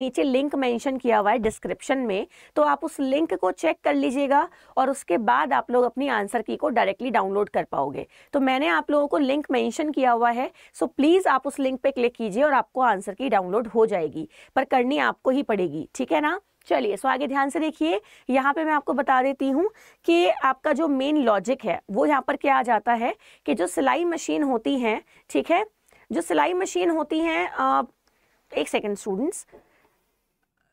नीचे link mention किया हुआ है डिस्क्रिप्शन में तो आप उस लिंक को चेक कर लीजिएगा और उसके बाद आप लोग अपनी आंसर की को डायरेक्टली डाउनलोड कर पाओगे तो मैंने आप लोगों को लिंक मेंशन किया हुआ है सो प्लीज़ आप उस लिंक पे क्लिक कीजिए और आपको आंसर की डाउनलोड हो जाएगी पर करनी आपको ही पड़ेगी ठीक है ना चलिए सो आगे ध्यान से देखिए यहाँ पे मैं आपको बता देती हूँ कि आपका जो मेन लॉजिक है वो यहाँ पर क्या आ जाता है कि जो सिलाई मशीन होती हैं ठीक है जो सिलाई मशीन होती हैं एक सेकेंड स्टूडेंट्स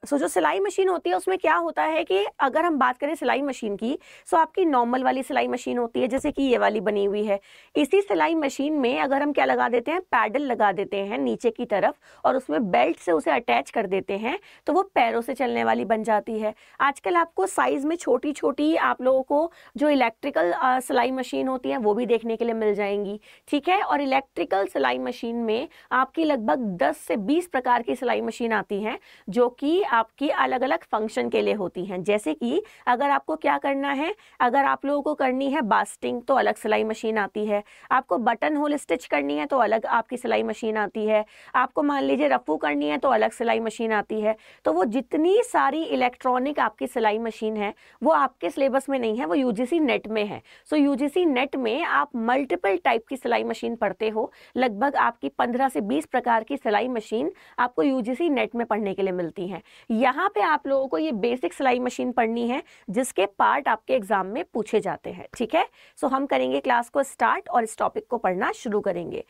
सो so, जो सिलाई मशीन होती है उसमें क्या होता है कि अगर हम बात करें सिलाई मशीन की सो so आपकी नॉर्मल वाली सिलाई मशीन होती है जैसे कि ये वाली बनी हुई है इसी सिलाई मशीन में अगर हम क्या लगा देते हैं पैडल लगा देते हैं नीचे की तरफ और उसमें बेल्ट से उसे अटैच कर देते हैं तो वो पैरों से चलने वाली बन जाती है आजकल आपको साइज़ में छोटी छोटी आप लोगों को जो इलेक्ट्रिकल सिलाई मशीन होती है वो भी देखने के लिए मिल जाएंगी ठीक है और इलेक्ट्रिकल सिलाई मशीन में आपकी लगभग दस से बीस प्रकार की सिलाई मशीन आती हैं जो कि आपकी अलग अलग फंक्शन के लिए होती हैं जैसे कि अगर आपको क्या करना है अगर आप लोगों को करनी है बास्टिंग तो अलग सिलाई मशीन आती है आपको बटन होल स्टिच करनी है तो अलग आपकी सिलाई मशीन आती है आपको मान लीजिए रफू करनी है तो अलग सिलाई मशीन आती है तो वो जितनी सारी इलेक्ट्रॉनिक आपकी सिलाई मशीन है वो आपके सिलेबस में नहीं है वो यू नेट में है सो यू नेट में आप मल्टीपल टाइप की सिलाई मशीन पढ़ते हो लगभग आपकी पंद्रह से बीस प्रकार की सिलाई मशीन आपको यूजीसी नेट में पढ़ने के लिए मिलती हैं यहाँ पे आप लोगों को ये बेसिक सिलाई मशीन पढ़नी है जिसके पार्ट आपके एग्जाम में पूछे जाते हैं ठीक है सो so, हम करेंगे क्लास को स्टार्ट और इस टॉपिक को पढ़ना शुरू करेंगे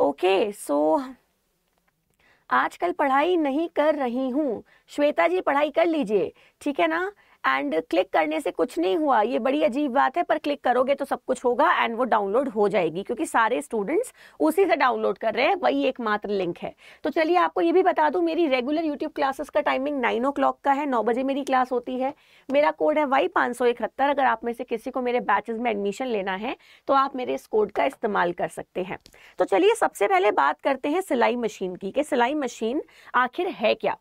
ओके सो आजकल पढ़ाई नहीं कर रही हूँ श्वेता जी पढ़ाई कर लीजिए ठीक है ना एंड क्लिक करने से कुछ नहीं हुआ ये बड़ी अजीब बात है पर क्लिक करोगे तो सब कुछ होगा एंड वो डाउनलोड हो जाएगी क्योंकि सारे स्टूडेंट्स उसी से डाउनलोड कर रहे हैं वही एकमात्र लिंक है तो चलिए आपको ये भी बता दूँ मेरी रेगुलर यूट्यूब क्लासेस का टाइमिंग नाइन ओ का है नौ बजे मेरी क्लास होती है मेरा कोड है वाई पाँच अगर आप में से किसी को मेरे बैचेज में एडमिशन लेना है तो आप मेरे इस कोड का इस्तेमाल कर सकते हैं तो चलिए सबसे पहले बात करते हैं सिलाई मशीन की कि सिलाई मशीन आखिर है क्या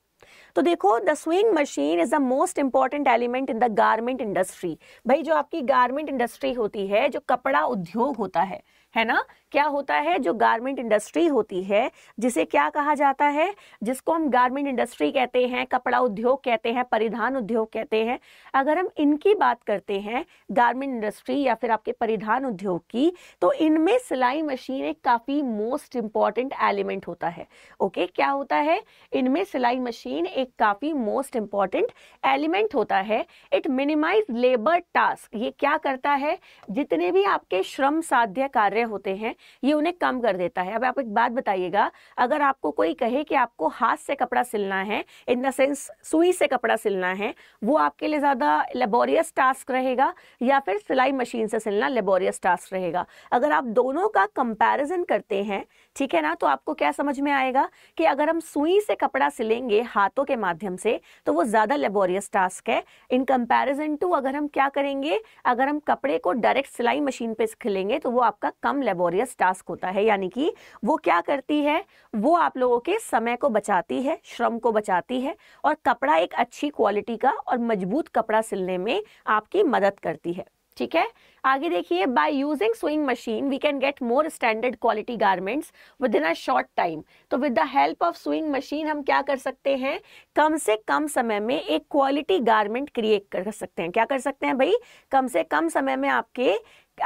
तो देखो the sewing machine is the most important element in the garment industry भाई जो आपकी गारमेंट इंडस्ट्री होती है जो कपड़ा उद्योग होता है है ना क्या होता है जो गारमेंट इंडस्ट्री होती है जिसे क्या कहा जाता है जिसको हम गारमेंट इंडस्ट्री कहते हैं कपड़ा उद्योग कहते हैं परिधान उद्योग कहते हैं अगर हम इनकी बात करते हैं गारमेंट इंडस्ट्री या फिर आपके परिधान उद्योग की तो इनमें सिलाई मशीन एक काफ़ी मोस्ट इम्पॉर्टेंट एलिमेंट होता है ओके क्या होता है इनमें सिलाई मशीन एक काफ़ी मोस्ट इम्पॉर्टेंट एलिमेंट होता है इट मिनिमाइज लेबर टास्क ये क्या करता है जितने भी आपके श्रम साध्य कार्य होते हैं ये उन्हें कम कर देता है अब आप एक बात बताइएगा अगर आपको कोई कहे कि आपको हाथ से कपड़ा सिलना है इन द सेंस सुई से कपड़ा सिलना है वो आपके लिए ज़्यादा लेबोरियस टास्क रहेगा या फिर सिलाई मशीन से सिलना लेबोरियस टास्क रहेगा अगर आप दोनों का कंपेरिजन करते हैं ठीक है ना तो आपको क्या समझ में आएगा कि अगर हम सुई से कपड़ा सिलेंगे हाथों के माध्यम से तो वो ज़्यादा लेबोरियस टास्क है इन कंपैरिजन टू अगर हम क्या करेंगे अगर हम कपड़े को डायरेक्ट सिलाई मशीन पे खिलेंगे तो वो आपका कम लेबोरियस टास्क होता है यानी कि वो क्या करती है वो आप लोगों के समय को बचाती है श्रम को बचाती है और कपड़ा एक अच्छी क्वालिटी का और मजबूत कपड़ा सिलने में आपकी मदद करती है ठीक है आगे देखिए by using sewing machine we can get more standard quality garments within a short time तो with the help of sewing machine हम क्या कर सकते हैं कम से कम समय में एक क्वालिटी गारमेंट क्रिएट कर सकते हैं क्या कर सकते हैं भाई कम से कम समय में आपके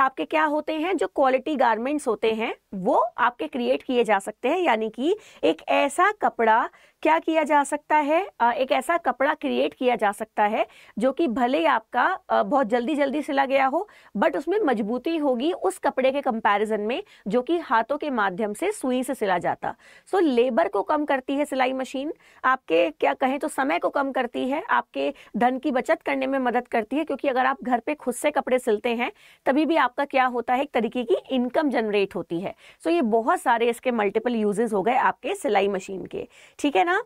आपके क्या होते हैं जो क्वालिटी गारमेंट्स होते हैं वो आपके क्रिएट किए जा सकते हैं यानी कि एक ऐसा कपड़ा क्या किया जा सकता है एक ऐसा कपड़ा क्रिएट किया जा सकता है जो कि भले आपका बहुत जल्दी जल्दी सिला गया हो बट उसमें मजबूती होगी उस कपड़े के कंपैरिजन में जो कि हाथों के माध्यम से सुई से सिला जाता सो so, लेबर को कम करती है सिलाई मशीन आपके क्या कहें तो समय को कम करती है आपके धन की बचत करने में मदद करती है क्योंकि अगर आप घर पर खुद से कपड़े सिलते हैं तभी भी आपका क्या होता है एक तरीके की इनकम जनरेट होती है सो so ये बहुत सारे इसके मल्टीपल यूजेस हो गए आपके सिलाई मशीन के ठीक है ना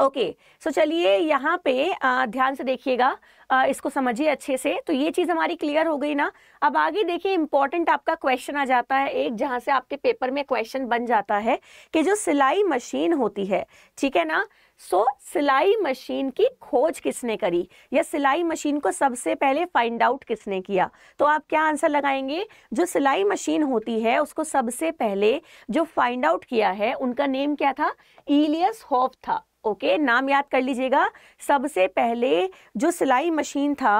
ओके सो चलिए यहाँ पे आ, ध्यान से देखिएगा इसको समझिए अच्छे से तो ये चीज़ हमारी क्लियर हो गई ना अब आगे देखिए इंपॉर्टेंट आपका क्वेश्चन आ जाता है एक जहाँ से आपके पेपर में क्वेश्चन बन जाता है कि जो सिलाई मशीन होती है ठीक है ना सो so, सिलाई मशीन की खोज किसने करी या सिलाई मशीन को सबसे पहले फाइंड आउट किसने किया तो आप क्या आंसर लगाएंगे जो सिलाई मशीन होती है उसको सबसे पहले जो फाइंड आउट किया है उनका नेम क्या था इलियस होफ था ओके नाम याद कर लीजिएगा सबसे पहले जो सिलाई मशीन था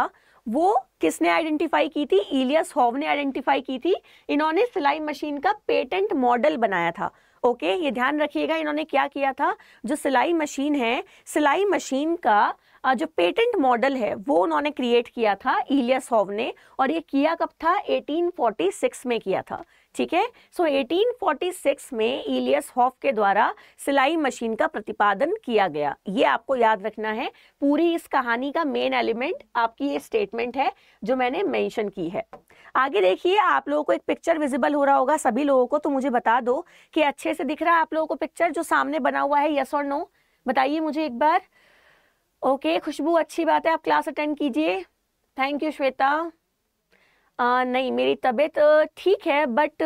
वो किसने आइडेंटिफाई की थी इलियस हॉव ने आइडेंटिफाई की थी इन्होंने सिलाई मशीन का पेटेंट मॉडल बनाया था ओके ये ध्यान रखिएगा इन्होंने क्या किया था जो सिलाई मशीन है सिलाई मशीन का जो पेटेंट मॉडल है वो उन्होंने क्रिएट किया था इलियस हॉव ने और ये किया कब था 1846 में किया था ठीक है सो 1846 में इलियस हॉफ के द्वारा सिलाई मशीन का प्रतिपादन किया गया ये आपको याद रखना है पूरी इस कहानी का मेन एलिमेंट आपकी ये स्टेटमेंट है जो मैंने मेंशन की है आगे देखिए आप लोगों को एक पिक्चर विजिबल हो रहा होगा सभी लोगों को तो मुझे बता दो कि अच्छे से दिख रहा है आप लोगों को पिक्चर जो सामने बना हुआ है यस और नो बताइए मुझे एक बार ओके खुशबू अच्छी बात है आप क्लास अटेंड कीजिए थैंक यू श्वेता आ, नहीं मेरी तबीयत ठीक है बट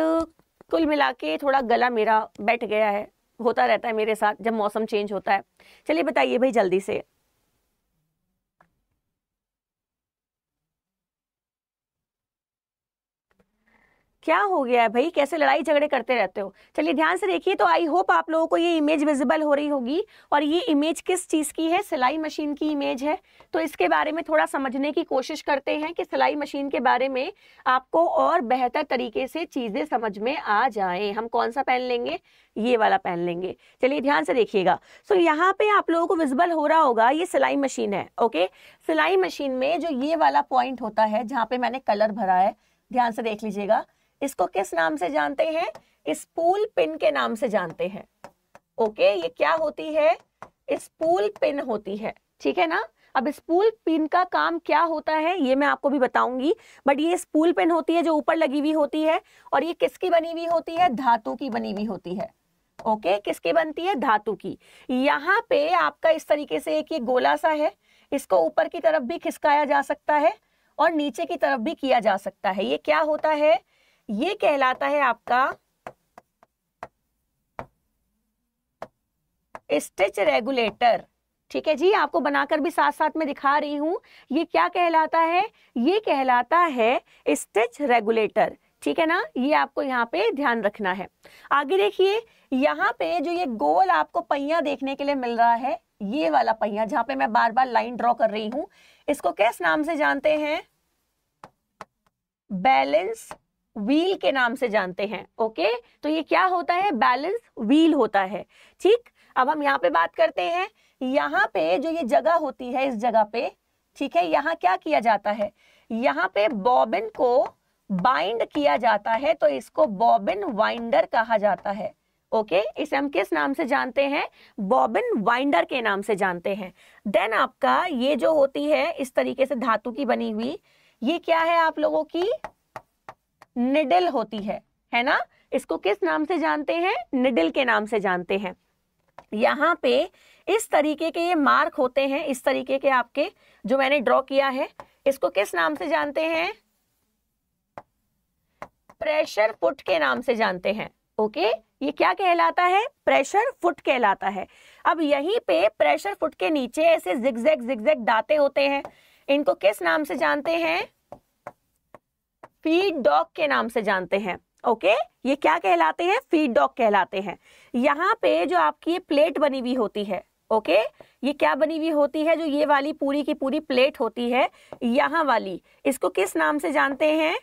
कुल मिला के थोड़ा गला मेरा बैठ गया है होता रहता है मेरे साथ जब मौसम चेंज होता है चलिए बताइए भाई जल्दी से क्या हो गया है भाई कैसे लड़ाई झगड़े करते रहते हो चलिए ध्यान से देखिए तो आई होप आप लोगों को ये इमेज विजिबल हो रही होगी और ये इमेज किस चीज़ की है सिलाई मशीन की इमेज है तो इसके बारे में थोड़ा समझने की कोशिश करते हैं कि सिलाई मशीन के बारे में आपको और बेहतर तरीके से चीज़ें समझ में आ जाए हम कौन सा पेन लेंगे ये वाला पेन लेंगे चलिए ध्यान से देखिएगा सो so, यहाँ पे आप लोगों को विजिबल हो रहा होगा ये सिलाई मशीन है ओके सिलाई मशीन में जो ये वाला पॉइंट होता है जहाँ पे मैंने कलर भरा है ध्यान से देख लीजिएगा इसको किस नाम से जानते हैं स्पूल पिन के नाम से जानते हैं ओके ये क्या होती है स्पूल पिन होती है ठीक है ना अब स्पूल पिन का काम क्या होता है ये मैं आपको भी बताऊंगी बट ये स्पूल पिन होती है जो ऊपर लगी हुई होती है और ये किसकी बनी हुई होती है धातु की बनी हुई होती है ओके okay, किसकी बनती है धातु की यहाँ पे आपका इस तरीके से एक ये गोला सा है इसको ऊपर की तरफ भी खिसकाया जा सकता है और नीचे की तरफ भी किया जा सकता है ये क्या होता है ये कहलाता है आपका स्टिच रेगुलेटर ठीक है जी आपको बनाकर भी साथ साथ में दिखा रही हूं ये क्या कहलाता है ये कहलाता है स्टिच रेगुलेटर ठीक है ना ये आपको यहाँ पे ध्यान रखना है आगे देखिए यहाँ पे जो ये गोल आपको पहिया देखने के लिए मिल रहा है ये वाला पहिया जहां पे मैं बार बार लाइन ड्रॉ कर रही हूं इसको किस नाम से जानते हैं बैलेंस व्हील के नाम से जानते हैं ओके तो ये क्या होता है बैलेंस व्हील होता है ठीक अब हम यहाँ पे बात करते हैं यहाँ पे जो ये जगह होती है इस जगह पे ठीक है यहाँ क्या किया जाता है यहाँ पे बॉबिन को बाइंड किया जाता है तो इसको बॉबिन वाइंडर कहा जाता है ओके okay? इसे हम किस नाम से जानते हैं बॉबिन वाइंडर के नाम से जानते हैं देन आपका ये जो होती है इस तरीके से धातु की बनी हुई ये क्या है आप लोगों की निडल होती है है ना इसको किस नाम से जानते हैं निडल के नाम से जानते हैं यहाँ पे इस तरीके के ये मार्क होते हैं इस तरीके के आपके जो मैंने ड्रॉ किया है इसको किस नाम से जानते हैं प्रेशर फुट के नाम से जानते हैं ओके ये क्या कहलाता है प्रेशर फुट कहलाता है अब यहीं पे प्रेशर फुट के नीचे ऐसे जिगजैग जिगजैग दाते होते हैं इनको किस नाम से जानते हैं फीड डॉग के नाम से जानते हैं ओके ये क्या कहलाते हैं फीड डॉग कहलाते हैं यहाँ पे जो आपकी ये प्लेट बनी हुई होती है ओके ये क्या बनी हुई होती है जो ये वाली पूरी की पूरी प्लेट होती है यहाँ वाली इसको किस नाम से जानते हैं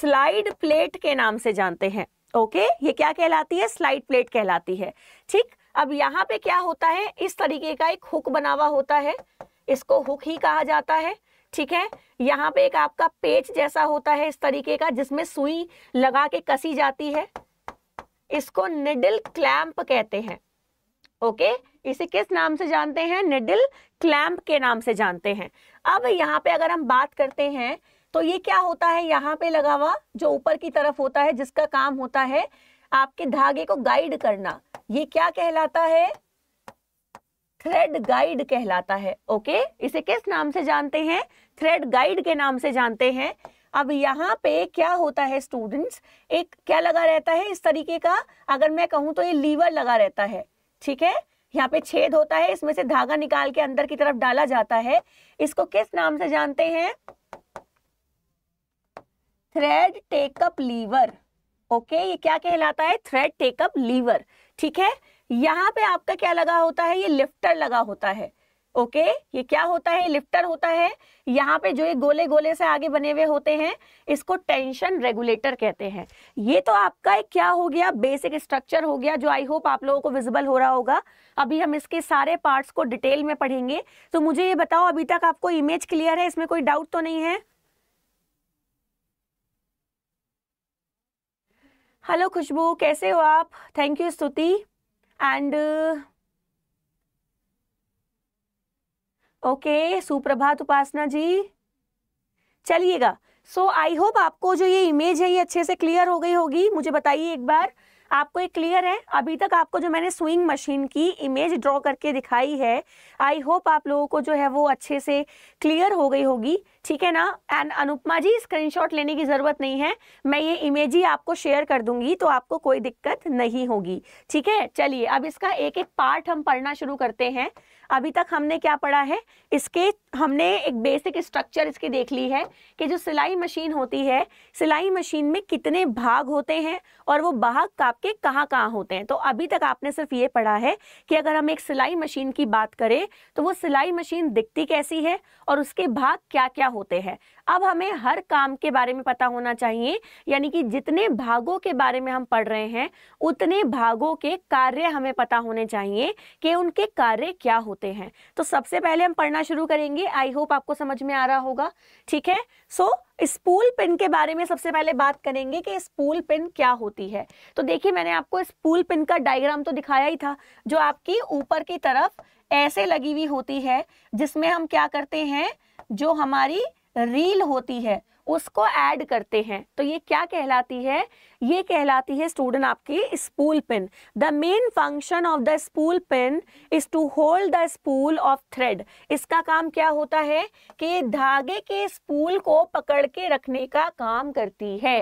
स्लाइड प्लेट के नाम से जानते हैं ओके ये क्या कहलाती है स्लाइड प्लेट कहलाती है ठीक अब यहाँ पे क्या होता है इस तरीके का एक हुक बना हुआ होता है इसको हुक ही कहा जाता है ठीक है यहाँ पे एक आपका पेच जैसा होता है इस तरीके का जिसमें सुई लगा के कसी जाती है इसको निडिल क्लैम्प कहते हैं ओके इसे किस नाम से जानते हैं निडिल क्लैम्प के नाम से जानते हैं अब यहाँ पे अगर हम बात करते हैं तो ये क्या होता है यहाँ पे लगा हुआ जो ऊपर की तरफ होता है जिसका काम होता है आपके धागे को गाइड करना ये क्या कहलाता है थ्रेड गाइड कहलाता है ओके इसे किस नाम से जानते हैं थ्रेड गाइड के नाम से जानते हैं अब यहाँ पे क्या होता है स्टूडेंट्स एक क्या लगा रहता है इस तरीके का अगर मैं कहूँ तो ये लीवर लगा रहता है ठीक है यहाँ पे छेद होता है इसमें से धागा निकाल के अंदर की तरफ डाला जाता है इसको किस नाम से जानते हैं थ्रेड टेकअप लीवर ओके ये क्या कहलाता है थ्रेड टेकअप लीवर ठीक है यहाँ पे आपका क्या लगा होता है ये लिफ्टर लगा होता है ओके okay? ये क्या होता है लिफ्टर होता है यहाँ पे जो ये गोले गोले से आगे बने हुए होते हैं इसको टेंशन रेगुलेटर कहते हैं ये तो आपका एक क्या हो गया बेसिक स्ट्रक्चर हो गया जो आई होप आप लोगों को विजिबल हो रहा होगा अभी हम इसके सारे पार्ट्स को डिटेल में पढ़ेंगे तो मुझे ये बताओ अभी तक आपको इमेज क्लियर है इसमें कोई डाउट तो नहीं है हेलो खुशबू कैसे हो आप thank you Stuti and okay सुप्रभात उपासना जी चलिएगा सो आई होप आपको जो ये इमेज है ये अच्छे से क्लियर हो गई होगी मुझे बताइए एक बार आपको ये क्लियर है अभी तक आपको जो मैंने स्विंग मशीन की इमेज ड्रॉ करके दिखाई है आई होप आप लोगों को जो है वो अच्छे से क्लियर हो गई होगी ठीक है ना एंड अनुपमा जी स्क्रीनशॉट लेने की ज़रूरत नहीं है मैं ये इमेज ही आपको शेयर कर दूंगी तो आपको कोई दिक्कत नहीं होगी ठीक है चलिए अब इसका एक एक पार्ट हम पढ़ना शुरू करते हैं अभी तक हमने क्या पढ़ा है इसके हमने एक बेसिक स्ट्रक्चर इसकी देख ली है कि जो सिलाई मशीन होती है सिलाई मशीन में कितने भाग होते हैं और वो भाग आपके कहाँ कहाँ होते हैं तो अभी तक आपने सिर्फ ये पढ़ा है कि अगर हम एक सिलाई मशीन की बात करें तो वो सिलाई मशीन दिखती कैसी है और उसके भाग क्या क्या होते हैं अब हमें हर काम के बारे में पता होना चाहिए यानी कि जितने भागों के बारे में हम पढ़ रहे हैं उतने भागों के कार्य हमें पता होने चाहिए कि उनके कार्य क्या होते होते हैं तो सबसे पहले हम पढ़ना शुरू करेंगे आई होप आपको समझ में आ रहा होगा ठीक है सो स्पूल पिन के बारे में सबसे पहले बात करेंगे कि स्पूल पिन क्या होती है तो देखिए मैंने आपको स्पूल पिन का डायग्राम तो दिखाया ही था जो आपकी ऊपर की तरफ ऐसे लगी हुई होती है जिसमें हम क्या करते हैं जो हमारी रील होती है उसको ऐड करते हैं तो ये क्या कहलाती है ये कहलाती है स्टूडेंट आपकी spool pin the main function of the spool pin is to hold the spool of thread इसका काम क्या होता है कि धागे के स्पूल को पकड़ के रखने का काम करती है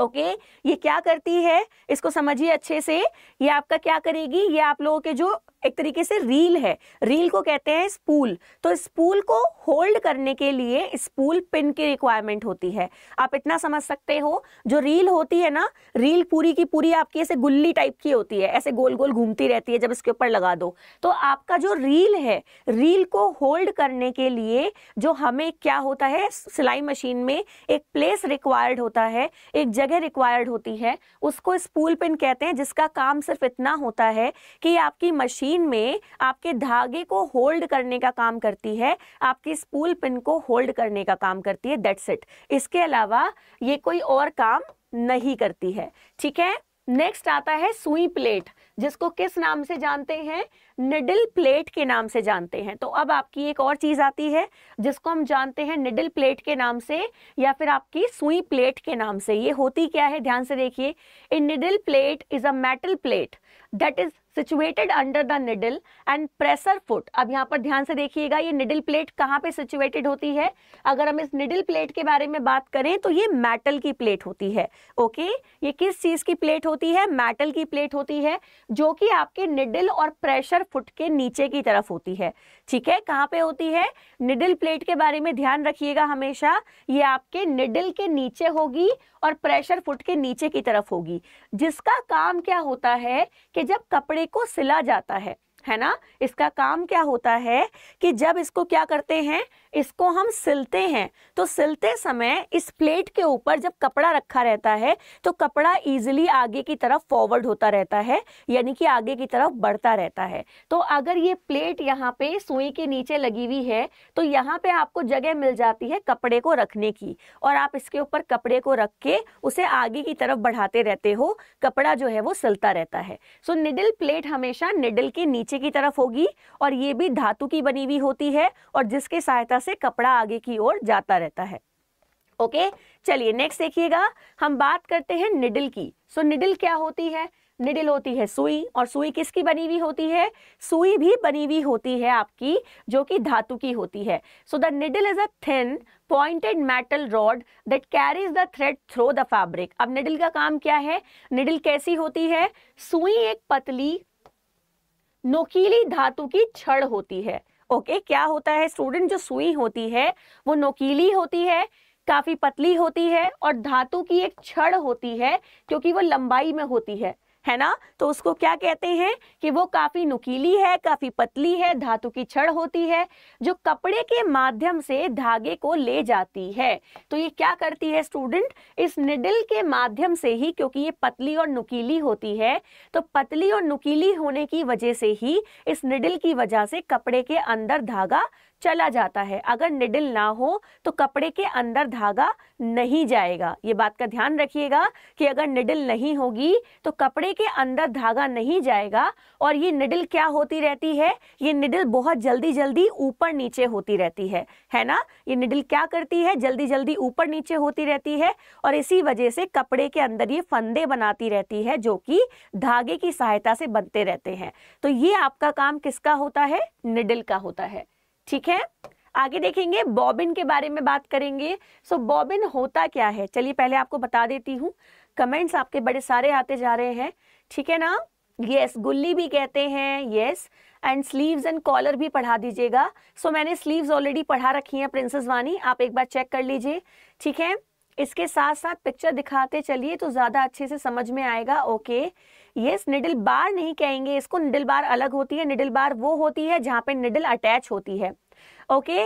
ओके okay, ये क्या करती है इसको समझिए अच्छे से ये आपका क्या करेगी ये आप लोगों के जो एक तरीके से रील है रील को कहते हैं स्पूल तो स्पूल को होल्ड करने के लिए स्पूल पिन की रिक्वायरमेंट होती है आप इतना समझ सकते हो जो रील होती है ना रील पूरी की पूरी आपकी ऐसे गुल्ली टाइप की होती है ऐसे गोल गोल घूमती रहती है जब इसके ऊपर लगा दो तो आपका जो रील है रील को होल्ड करने के लिए जो हमें क्या होता है सिलाई मशीन में एक प्लेस रिक्वायर्ड होता है एक जगह रिक्वायर्ड होती है उसको स्पूल पिन कहते हैं जिसका काम सिर्फ इतना होता है कि आपकी मशीन में आपके धागे को होल्ड करने का काम करती है आपकी स्पूल पिन को होल्ड करने का काम करती है दैट्स इट इसके अलावा ये कोई और काम नहीं करती है ठीक है नेक्स्ट आता है सुई प्लेट जिसको किस नाम से जानते हैं निडल प्लेट के नाम से जानते हैं तो अब आपकी एक और चीज़ आती है जिसको हम जानते हैं निडल प्लेट के नाम से या फिर आपकी सुई प्लेट के नाम से ये होती क्या है ध्यान से देखिए a needle plate is a metal plate that is situated under the needle and presser foot अब यहाँ पर ध्यान से देखिएगा ये निडल प्लेट कहाँ पे सिचुएटेड होती है अगर हम इस निडल प्लेट के बारे में बात करें तो ये मेटल की प्लेट होती है ओके ये किस चीज़ की प्लेट होती है मेटल की प्लेट होती है जो कि आपके निडल और प्रेशर फुट के नीचे की तरफ होती है ठीक है कहाँ पे होती है निडल प्लेट के बारे में ध्यान रखिएगा हमेशा ये आपके निडल के नीचे होगी और प्रेशर फुट के नीचे की तरफ होगी जिसका काम क्या होता है कि जब कपड़े को सिला जाता है है ना इसका काम क्या होता है कि जब इसको क्या करते हैं इसको हम सिलते हैं तो सिलते समय इस प्लेट के ऊपर जब कपड़ा रखा रहता है तो कपड़ा इजिली आगे की तरफ फॉरवर्ड होता रहता है यानी कि आगे की तरफ बढ़ता रहता है तो अगर ये प्लेट यहाँ पे सुई के नीचे लगी हुई है तो यहाँ पे आपको जगह मिल जाती है कपड़े को रखने की और आप इसके ऊपर कपड़े को रख के उसे आगे की तरफ बढ़ाते रहते हो कपड़ा जो है वो सिलता रहता है सो निडल प्लेट हमेशा निडल के नीचे की तरफ होगी और ये भी धातु की बनी हुई होती है और जिसके सहायता से कपड़ा आगे की ओर जाता रहता है ओके चलिए नेक्स्ट देखिएगा हम बात करते हैं निडिल की सो so, निडिल क्या होती है निडिल होती है सुई और सुई किसकी बनी हुई होती है सुई भी बनी हुई होती है आपकी जो कि धातु की होती है so the needle is a thin pointed metal rod that carries the thread through the fabric अब निडिल का काम क्या है निडिल कैसी होती है सुई एक पतली नोकीली धातु की छड़ होती है ओके क्या होता है स्टूडेंट जो सुई होती है वो नोकीली होती है काफी पतली होती है और धातु की एक छड़ होती है क्योंकि वो लंबाई में होती है है ना तो उसको क्या कहते हैं कि वो काफ़ी नुकीली है काफ़ी पतली है धातु की छड़ होती है जो कपड़े के माध्यम से धागे को ले जाती है तो ये क्या करती है स्टूडेंट इस निडल के माध्यम से ही क्योंकि ये पतली और नुकीली होती है तो पतली और नुकीली होने की वजह से ही इस निडल की वजह से कपड़े के अंदर धागा चला जाता है अगर निडिल ना हो तो कपड़े के अंदर धागा नहीं जाएगा ये बात का ध्यान रखिएगा कि अगर निडिल नहीं होगी तो कपड़े के अंदर धागा नहीं जाएगा और ये निडिल क्या होती रहती है ये निडिल बहुत जल्दी जल्दी ऊपर नीचे होती रहती है है ना ये निडिल क्या करती है जल्दी जल्दी ऊपर नीचे होती रहती है और इसी वजह से कपड़े के अंदर ये फंदे बनाती रहती है जो कि धागे की सहायता से बनते रहते हैं तो ये आपका काम किसका होता है निडिल का होता है ठीक है आगे देखेंगे बॉबिन के बारे में बात करेंगे सो so, बॉबिन होता क्या है चलिए पहले आपको बता देती हूँ कमेंट्स आपके बड़े सारे आते जा रहे हैं ठीक है ना यस yes, गुल्ली भी कहते हैं yes and sleeves and collar भी पढ़ा दीजिएगा सो so, मैंने स्लीव्स ऑलरेडी पढ़ा रखी हैं प्रिंसेस वानी आप एक बार चेक कर लीजिए ठीक है इसके साथ साथ पिक्चर दिखाते चलिए तो ज़्यादा अच्छे से समझ में आएगा okay okay. Yes needle bar नहीं कहेंगे इसको निडल बार अलग होती है निडल बार वो होती है जहां पे निडल अटैच होती है ओके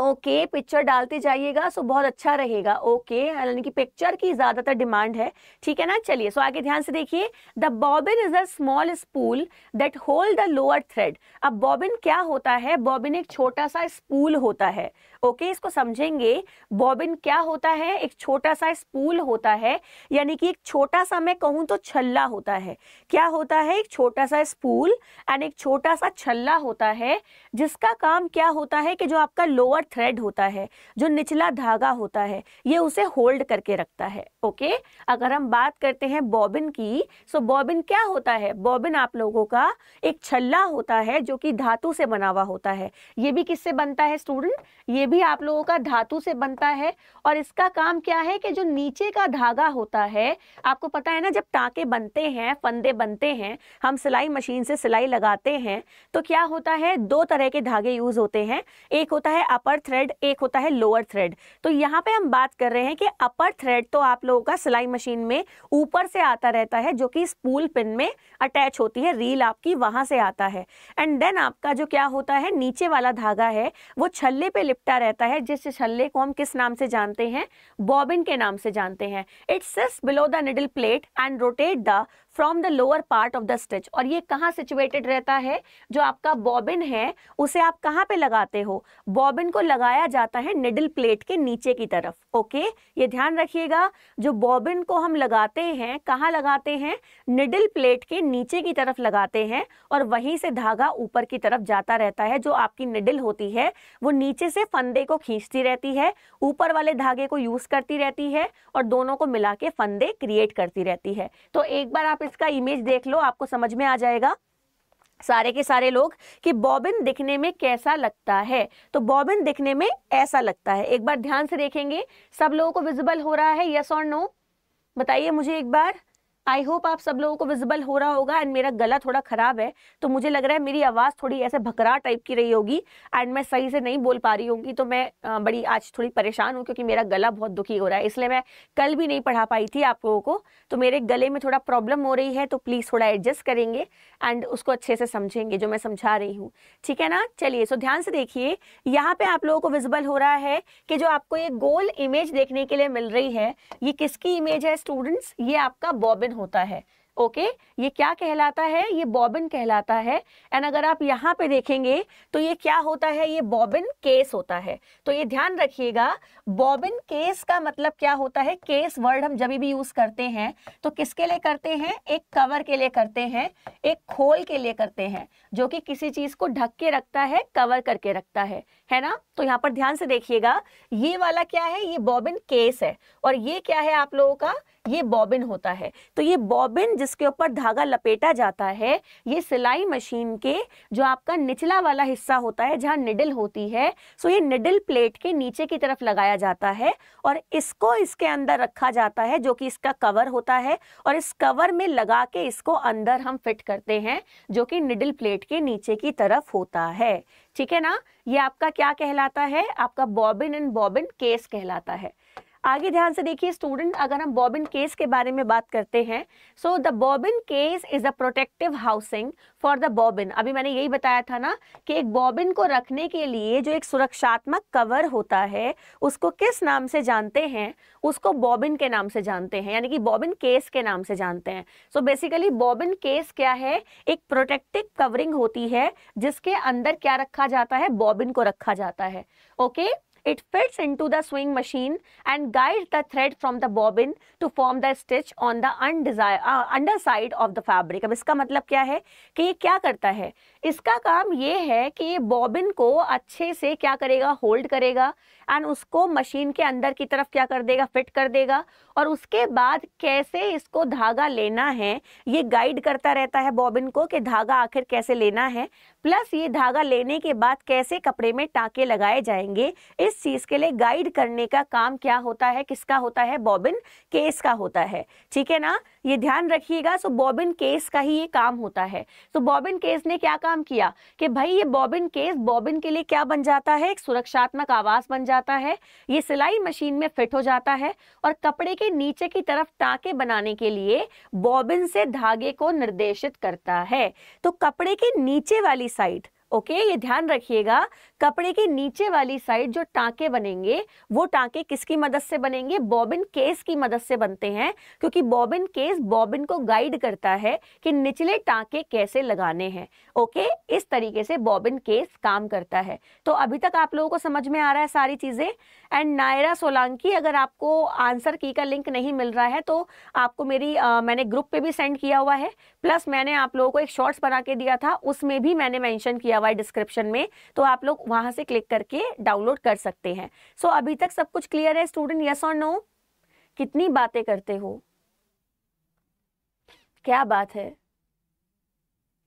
ओके पिक्चर डालते जाइएगा सो बहुत अच्छा रहेगा ओके यानी कि पिक्चर की ज़्यादातर डिमांड है ठीक है ना चलिए सो आगे ध्यान से देखिए the bobbin is a small spool that hold the lower thread अब बॉबिन क्या होता है बॉबिन एक छोटा सा स्पूल होता है ओके इसको समझेंगे बॉबिन क्या होता है एक छोटा सा स्पूल होता है यानी कि एक छोटा सा मैं कहूँ तो छल्ला होता है क्या होता है एक छोटा सा स्पूल एंड एक छोटा सा छल्ला होता है जिसका काम क्या होता है कि जो आपका लोअर थ्रेड होता है जो निचला धागा होता है ये उसे होल्ड करके रखता है ओके अगर हम बात करते हैं बॉबिन की सो बॉबिन क्या होता है बॉबिन आप लोगों का एक छल्ला होता है जो कि धातु से बना हुआ होता है ये भी किससे बनता है स्टूडेंट ये भी आप लोगों का धातु से बनता है और इसका काम क्या है कि जो नीचे का धागा होता है आपको पता है ना जब टाँके बनते हैं फंदे बनते हैं हम सिलाई मशीन से सिलाई लगाते हैं तो क्या होता है दो तरह के धागे यूज होते हैं एक होता है अपर थ्रेड एक होता है लोअर थ्रेड तो यहाँ पे हम बात कर रहे हैं कि अपर थ्रेड तो आप लोगों का सिलाई मशीन में ऊपर से आता रहता है जो कि स्पूल पिन में अटैच होती है रील आपकी वहां से आता है एंड देन आपका जो क्या होता है नीचे वाला धागा है वो छल्ले पे लिपटा रहता है जिस छल्ले को हम किस नाम से जानते हैं बॉबिन के नाम से जानते हैं it below the needle plate and rotate the from the lower part of the stitch और ये कहाँ सिचुएटेड रहता है जो आपका बॉबिन है उसे आप कहाँ पे लगाते हो बॉबिन को लगाया जाता है निडल प्लेट के नीचे की तरफ ओके ये ध्यान रखिएगा जो बॉबिन को हम लगाते हैं कहाँ लगाते हैं निडल प्लेट के नीचे की तरफ लगाते हैं और वहीं से धागा ऊपर की तरफ जाता रहता है जो आपकी निडल होती है वो नीचे से फंदे को खींचती रहती है ऊपर वाले धागे को यूज करती रहती है और दोनों को मिला के फंदे क्रिएट करती रहती है तो एक बार आप आप इसका इमेज देख लो आपको समझ में आ जाएगा सारे के सारे लोग कि बॉबिन दिखने में कैसा लगता है तो बॉबिन दिखने में ऐसा लगता है एक बार ध्यान से देखेंगे सब लोगों को विजिबल हो रहा है यस और नो बताइए मुझे एक बार आई होप आप सब लोगों को विजिबल हो रहा होगा एंड मेरा गला थोड़ा ख़राब है तो मुझे लग रहा है मेरी आवाज़ थोड़ी ऐसे भकरा टाइप की रही होगी एंड मैं सही से नहीं बोल पा रही होंगी तो मैं बड़ी आज थोड़ी परेशान हूँ क्योंकि मेरा गला बहुत दुखी हो रहा है इसलिए मैं कल भी नहीं पढ़ा पाई थी आप लोगों को तो मेरे गले में थोड़ा प्रॉब्लम हो रही है तो प्लीज़ थोड़ा एडजस्ट करेंगे एंड उसको अच्छे से समझेंगे जो मैं समझा रही हूँ ठीक है ना चलिए सो ध्यान से देखिए यहाँ पर आप लोगों को विजिबल हो रहा है कि जो आपको ये गोल इमेज देखने के लिए मिल रही है ये किसकी इमेज है स्टूडेंट्स ये आपका बॉबिन बॉबिन होता है ओके okay? ये क्या कहलाता है ये बॉबिन कहलाता है एंड अगर आप यहाँ पे देखेंगे तो ये क्या होता है ये बॉबिन केस होता है तो ये ध्यान रखिएगा बॉबिन केस का मतलब क्या होता है केस वर्ड हम जब भी यूज करते हैं तो किसके लिए करते हैं एक कवर के लिए करते हैं एक खोल के लिए करते हैं जो कि किसी चीज को ढक के रखता है कवर करके रखता है है ना तो यहाँ पर ध्यान से देखिएगा ये वाला क्या है ये बॉबिन केस है और ये क्या है आप लोगों का ये बॉबिन होता है तो ये बॉबिन जिसके ऊपर धागा लपेटा जाता है ये सिलाई मशीन के जो आपका निचला वाला हिस्सा होता है जहाँ निडल होती है सो ये निडल प्लेट के नीचे की तरफ लगाया जाता है और इसको इसके अंदर रखा जाता है जो कि इसका कवर होता है और इस कवर में लगा के इसको अंदर हम फिट करते हैं जो कि निडल प्लेट के नीचे की तरफ होता है ठीक है ना ये आपका क्या कहलाता है आपका बॉबिन एंड बॉबिन केस कहलाता है आगे ध्यान से देखिए स्टूडेंट अगर हम बॉबिन केस के बारे में बात करते हैं so the bobbin case is a protective housing for the bobbin अभी मैंने यही बताया था ना कि एक बॉबिन को रखने के लिए जो एक सुरक्षात्मक कवर होता है उसको किस नाम से जानते हैं उसको बॉबिन के नाम से जानते हैं यानी कि बॉबिन केस के नाम से जानते हैं सो बेसिकली बॉबिन केस क्या है एक प्रोटेक्टिव कवरिंग होती है जिसके अंदर क्या रखा जाता है बॉबिन को रखा जाता है okay okay? It fits into the sewing machine and guides the thread from the bobbin to form the stitch on the undesired uh, underside of the fabric. अब इसका मतलब क्या है कि ये क्या करता है इसका काम ये है कि ये बॉबिन को अच्छे से क्या करेगा होल्ड करेगा एंड उसको मशीन के अंदर की तरफ क्या कर देगा फिट कर देगा और उसके बाद कैसे इसको धागा लेना है ये गाइड करता रहता है बॉबिन को कि धागा आखिर कैसे लेना है प्लस ये धागा लेने के बाद कैसे कपड़े में टाके लगाए जाएंगे इस चीज़ के लिए गाइड करने का काम क्या होता है किसका होता है बॉबिन केस का होता है ठीक है ना ये ध्यान रखिएगा सो बॉबिन केस का ही ये काम होता है तो बॉबिन केस ने क्या काम किया कि भाई ये बॉबिन केस बॉबिन के लिए क्या बन जाता है एक सुरक्षात्मक आवास बन जाता है ये सिलाई मशीन में फिट हो जाता है और कपड़े के नीचे की तरफ टाके बनाने के लिए बॉबिन से धागे को निर्देशित करता है तो कपड़े के नीचे वाली साइड ओके ये ध्यान रखिएगा कपड़े के नीचे वाली साइड जो टांके बनेंगे वो टांके किसकी मदद से बनेंगे बॉबिन केस की मदद से बनते हैं क्योंकि बॉबिन केस बॉबिन को गाइड करता है कि निचले टांके कैसे लगाने हैं ओके इस तरीके से बॉबिन केस काम करता है तो अभी तक आप लोगों को समझ में आ रहा है सारी चीज़ें एंड नायरा सोलंकी अगर आपको आंसर की का लिंक नहीं मिल रहा है तो आपको मेरी आ, मैंने ग्रुप पे भी सेंड किया हुआ है प्लस मैंने आप लोगों को एक शॉर्ट्स बना के दिया था उसमें भी मैंने मैंशन किया हुआ है डिस्क्रिप्शन में तो आप लोग वहां से क्लिक करके डाउनलोड कर सकते हैं सो so, अभी तक सब कुछ क्लियर है स्टूडेंट यस और नो कितनी बातें करते हो क्या बात है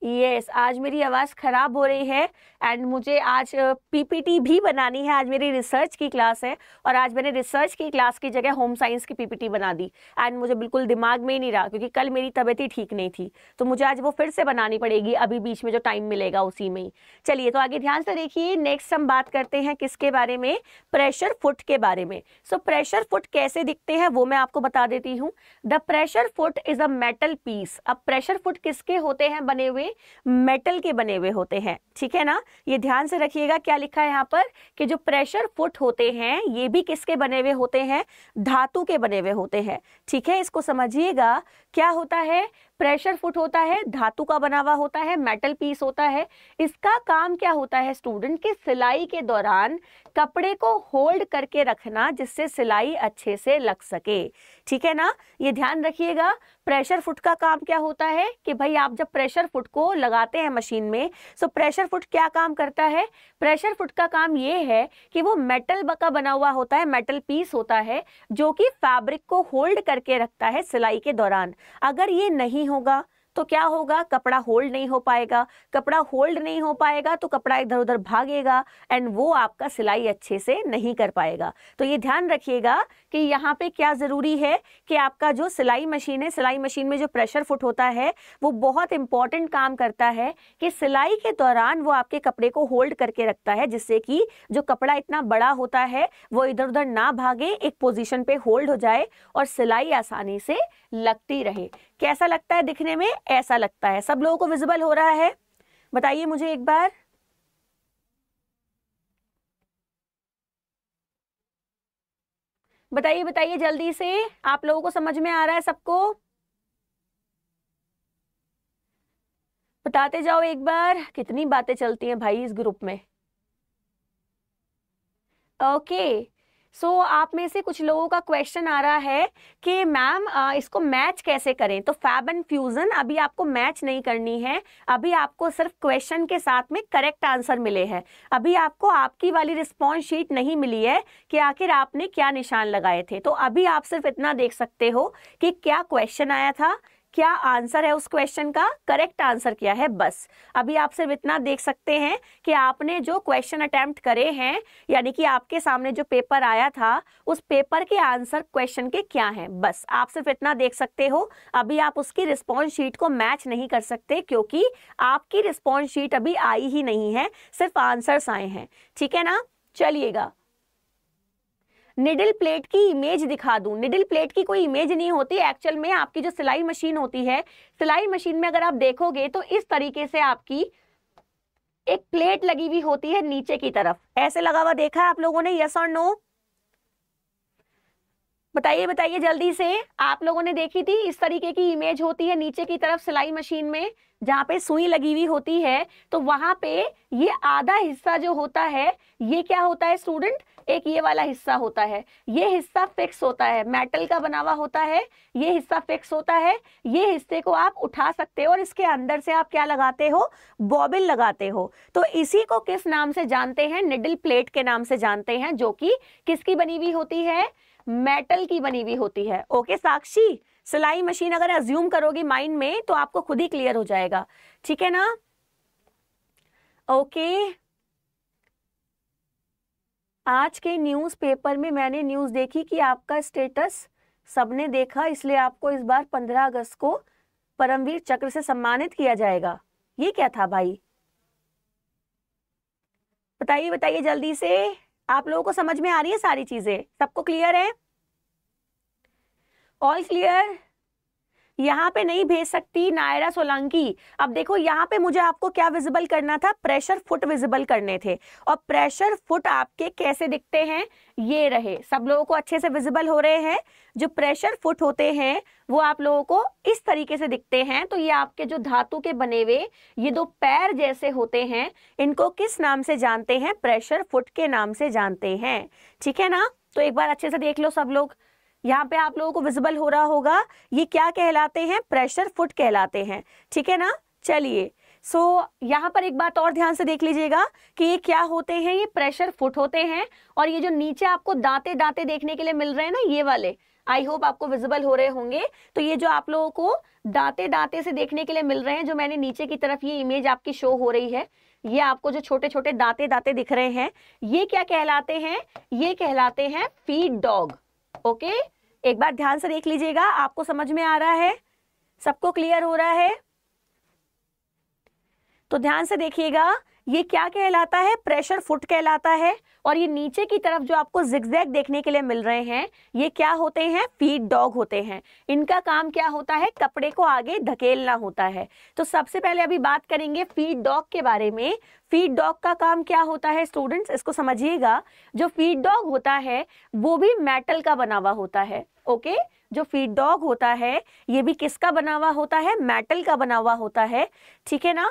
यस yes, आज मेरी आवाज़ ख़राब हो रही है एंड मुझे आज पीपीटी भी बनानी है आज मेरी रिसर्च की क्लास है और आज मैंने रिसर्च की क्लास की जगह होम साइंस की पीपीटी बना दी एंड मुझे बिल्कुल दिमाग में ही नहीं रहा क्योंकि कल मेरी तबीयत ही ठीक नहीं थी तो मुझे आज वो फिर से बनानी पड़ेगी अभी बीच में जो टाइम मिलेगा उसी में ही चलिए तो आगे ध्यान से देखिए नेक्स्ट हम बात करते हैं किसके बारे में प्रेशर फुट के बारे में सो प्रेशर फुट कैसे दिखते हैं वो मैं आपको बता देती हूँ the pressure foot is a metal piece अब प्रेशर फुट किसके होते हैं बने हुए मेटल के बने हुए होते हैं ठीक है ना ये ध्यान से रखिएगा क्या लिखा है यहाँ पर कि जो प्रेशर फुट होते हैं ये भी किसके बने हुए होते हैं धातु के बने हुए होते हैं ठीक है इसको समझिएगा क्या होता है प्रेशर फुट होता है धातु का बनावा होता है मेटल पीस होता है इसका काम क्या होता है स्टूडेंट की सिलाई के दौरान कपड़े को होल्ड करके रखना जिससे सिलाई अच्छे से लग सके ठीक है ना ये ध्यान रखिएगा प्रेशर फुट का काम क्या होता है कि भाई आप जब प्रेशर फुट को लगाते हैं मशीन में सो तो प्रेशर फुट क्या काम करता है प्रेशर फुट का काम ये है कि वो मेटल का बना हुआ होता है मेटल पीस होता है जो कि फैब्रिक को होल्ड करके रखता है सिलाई के दौरान अगर ये नहीं होगा तो क्या होगा कपड़ा होल्ड नहीं हो पाएगा कपड़ा होल्ड नहीं हो पाएगा तो कपड़ा इधर उधर भागेगा एंड वो आपका सिलाई अच्छे से नहीं कर पाएगा तो ये ध्यान रखिएगा कि यहाँ पे क्या ज़रूरी है कि आपका जो सिलाई मशीन है सिलाई मशीन में जो प्रेशर फुट होता है वो बहुत इंपॉर्टेंट काम करता है कि सिलाई के दौरान वो आपके कपड़े को होल्ड करके रखता है जिससे कि जो कपड़ा इतना बड़ा होता है वो इधर उधर ना भागे एक पोजिशन पे होल्ड हो जाए और सिलाई आसानी से लगती रहे कैसा लगता है दिखने में ऐसा लगता है सब लोगों को विजिबल हो रहा है बताइए मुझे एक बार बताइए बताइए जल्दी से आप लोगों को समझ में आ रहा है सबको बताते जाओ एक बार कितनी बातें चलती हैं भाई इस ग्रुप में ओके okay. सो so, आप में से कुछ लोगों का क्वेश्चन आ रहा है कि मैम इसको मैच कैसे करें तो फैब एंड फ्यूज़न अभी आपको मैच नहीं करनी है अभी आपको सिर्फ क्वेश्चन के साथ में करेक्ट आंसर मिले हैं अभी आपको आपकी वाली रिस्पॉन्स शीट नहीं मिली है कि आखिर आपने क्या निशान लगाए थे तो अभी आप सिर्फ इतना देख सकते हो कि क्या क्वेश्चन आया था क्या आंसर है उस क्वेश्चन का करेक्ट आंसर क्या है बस अभी आप सिर्फ इतना देख सकते हैं कि आपने जो क्वेश्चन अटैम्प्ट करे हैं यानी कि आपके सामने जो पेपर आया था उस पेपर के आंसर क्वेश्चन के क्या हैं बस आप सिर्फ इतना देख सकते हो अभी आप उसकी रिस्पॉन्स शीट को मैच नहीं कर सकते क्योंकि आपकी रिस्पॉन्स शीट अभी आई ही नहीं है सिर्फ आंसर्स आए हैं ठीक है ना चलिएगा निडिल प्लेट की इमेज दिखा दूं निडिल प्लेट की कोई इमेज नहीं होती एक्चुअल में आपकी जो सिलाई मशीन होती है सिलाई मशीन में अगर आप देखोगे तो इस तरीके से आपकी एक प्लेट लगी हुई होती है नीचे की तरफ ऐसे लगा हुआ देखा है आप लोगों ने यस और नो बताइए बताइए जल्दी से आप लोगों ने देखी थी इस तरीके की इमेज होती है नीचे की तरफ सिलाई मशीन में जहाँ पे सुई लगी हुई होती है तो वहां पे ये आधा हिस्सा जो होता है ये क्या होता है स्टूडेंट एक ये वाला हिस्सा होता है ये हिस्सा फिक्स होता है मेटल का बना हुआ होता है ये हिस्सा फिक्स होता है ये हिस्से को आप उठा सकते हो और इसके अंदर से आप क्या लगाते हो बॉबिल लगाते हो तो इसी को किस नाम से जानते हैं निडल प्लेट के नाम से जानते हैं जो कि किसकी बनी हुई होती है मेटल की बनी हुई होती है ओके साक्षी सिलाई मशीन अगर एज्यूम करोगी माइंड में तो आपको खुद ही क्लियर हो जाएगा ठीक है ना ओके आज के न्यूज़पेपर में मैंने न्यूज़ देखी कि आपका स्टेटस सबने देखा इसलिए आपको इस बार 15 अगस्त को परमवीर चक्र से सम्मानित किया जाएगा ये क्या था भाई बताइए बताइए जल्दी से आप लोगों को समझ में आ रही है सारी चीजें सबको क्लियर है ऑल क्लियर यहाँ पे नहीं भेज सकती नायरा सोलंकी अब देखो यहाँ पे मुझे आपको क्या विजिबल करना था प्रेशर फुट विजिबल करने थे और प्रेशर फुट आपके कैसे दिखते हैं ये रहे सब लोगों को अच्छे से विजिबल हो रहे हैं जो प्रेशर फुट होते हैं वो आप लोगों को इस तरीके से दिखते हैं तो ये आपके जो धातु के बने हुए ये दो पैर जैसे होते हैं इनको किस नाम से जानते हैं प्रेशर फुट के नाम से जानते हैं ठीक है ना तो एक बार अच्छे से देख लो सब लोग यहाँ पे आप लोगों को विजिबल हो रहा होगा ये क्या कहलाते हैं प्रेशर फुट कहलाते हैं ठीक है ना चलिए सो so, यहाँ पर एक बात और ध्यान से देख लीजिएगा कि ये क्या होते हैं ये प्रेशर फुट होते हैं और ये जो नीचे आपको दांते दांते देखने के लिए मिल रहे हैं ना ये वाले आई होप आपको विजिबल हो रहे होंगे तो ये जो आप लोगों को दांते दांते से देखने के लिए मिल रहे हैं जो मैंने नीचे की तरफ ये इमेज आपकी शो हो रही है ये आपको जो छोटे छोटे दांते दांते दिख रहे हैं ये क्या कहलाते हैं ये कहलाते हैं फीड डॉग ओके okay? एक बार ध्यान से देख लीजिएगा आपको समझ में आ रहा है सबको क्लियर हो रहा है तो ध्यान से देखिएगा ये क्या कहलाता है प्रेशर फुट कहलाता है और ये नीचे की तरफ जो आपको जिग्जैग देखने के लिए मिल रहे हैं ये क्या होते हैं फीड डॉग होते हैं इनका काम क्या होता है कपड़े को आगे धकेलना होता है तो सबसे पहले अभी बात करेंगे फीड डॉग के बारे में फीड डॉग का काम क्या होता है स्टूडेंट्स इसको समझिएगा जो फीड डॉग होता है वो भी मेटल का बना हुआ होता है ओके जो फीड डॉग होता है ये भी किसका बना हुआ होता है मेटल का बना हुआ होता है ठीक है ना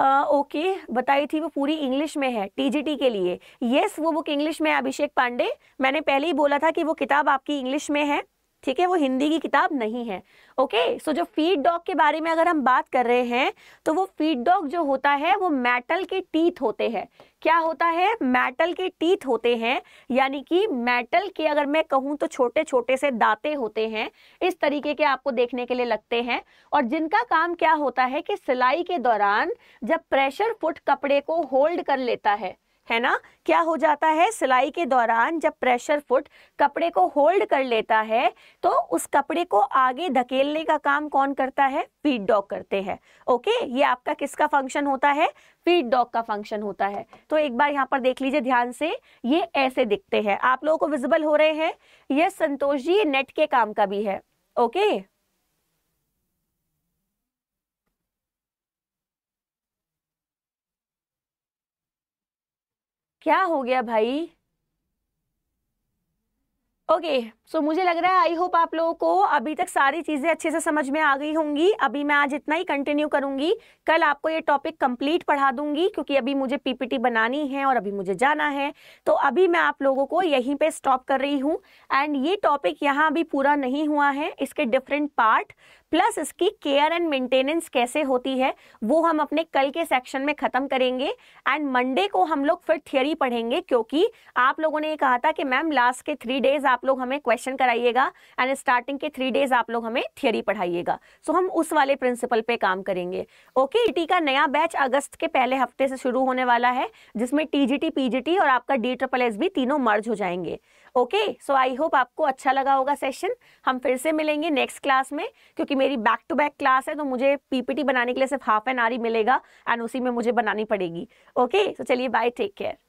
ओके uh, okay, बताई थी वो पूरी इंग्लिश में है टीजीटी के लिए यस yes, वो बुक इंग्लिश में है अभिषेक पांडे मैंने पहले ही बोला था कि वो किताब आपकी इंग्लिश में है ठीक है वो हिंदी की किताब नहीं है ओके सो जो फीड डॉग के बारे में अगर हम बात कर रहे हैं तो वो फीड डॉग जो होता है वो मेटल के टीथ होते हैं क्या होता है मेटल के टीथ होते हैं यानी कि मेटल के अगर मैं कहूँ तो छोटे छोटे से दाते होते हैं इस तरीके के आपको देखने के लिए लगते हैं और जिनका काम क्या होता है कि सिलाई के दौरान जब प्रेशर फुट कपड़े को होल्ड कर लेता है है ना क्या हो जाता है सिलाई के दौरान जब प्रेशर फुट कपड़े को होल्ड कर लेता है तो उस कपड़े को आगे धकेलने का काम कौन करता है फीड डॉग करते हैं ओके ये आपका किसका फंक्शन होता है फीड डॉग का फंक्शन होता है तो एक बार यहाँ पर देख लीजिए ध्यान से ये ऐसे दिखते हैं आप लोगों को विजिबल हो रहे हैं यह संतोष जी ये नेट के काम का भी है ओके क्या हो गया भाई ओके okay, सो so मुझे लग रहा है आई होप आप लोगों को अभी तक सारी चीज़ें अच्छे से समझ में आ गई होंगी अभी मैं आज इतना ही कंटिन्यू करूंगी कल आपको ये टॉपिक कंप्लीट पढ़ा दूंगी क्योंकि अभी मुझे पीपीटी बनानी है और अभी मुझे जाना है तो अभी मैं आप लोगों को यहीं पे स्टॉप कर रही हूँ एंड ये टॉपिक यहाँ अभी पूरा नहीं हुआ है इसके डिफरेंट पार्ट प्लस इसकी केयर एंड मेंटेनेंस कैसे होती है वो हम अपने कल के सेक्शन में ख़त्म करेंगे एंड मंडे को हम लोग फिर थियोरी पढ़ेंगे क्योंकि आप लोगों ने ये कहा था कि मैम लास्ट के थ्री डेज़ आप लोग हमें क्वेश्चन कराइएगा एंड स्टार्टिंग के थ्री डेज़ आप लोग हमें थियोरी पढ़ाइएगा सो so, हम उस वाले प्रिंसिपल पे काम करेंगे ओके okay, ई e का नया बैच अगस्त के पहले हफ्ते से शुरू होने वाला है जिसमें टीजीटी पीजीटी और आपका डी ट्रपल एस भी तीनों मर्ज हो जाएंगे ओके सो आई होप आपको अच्छा लगा होगा सेशन हम फिर से मिलेंगे नेक्स्ट क्लास में क्योंकि मेरी बैक टू बैक क्लास है तो मुझे पीपीटी बनाने के लिए सिर्फ हाफ एन आर ही मिलेगा एंड उसी में मुझे बनानी पड़ेगी ओके सो चलिए बाय टेक केयर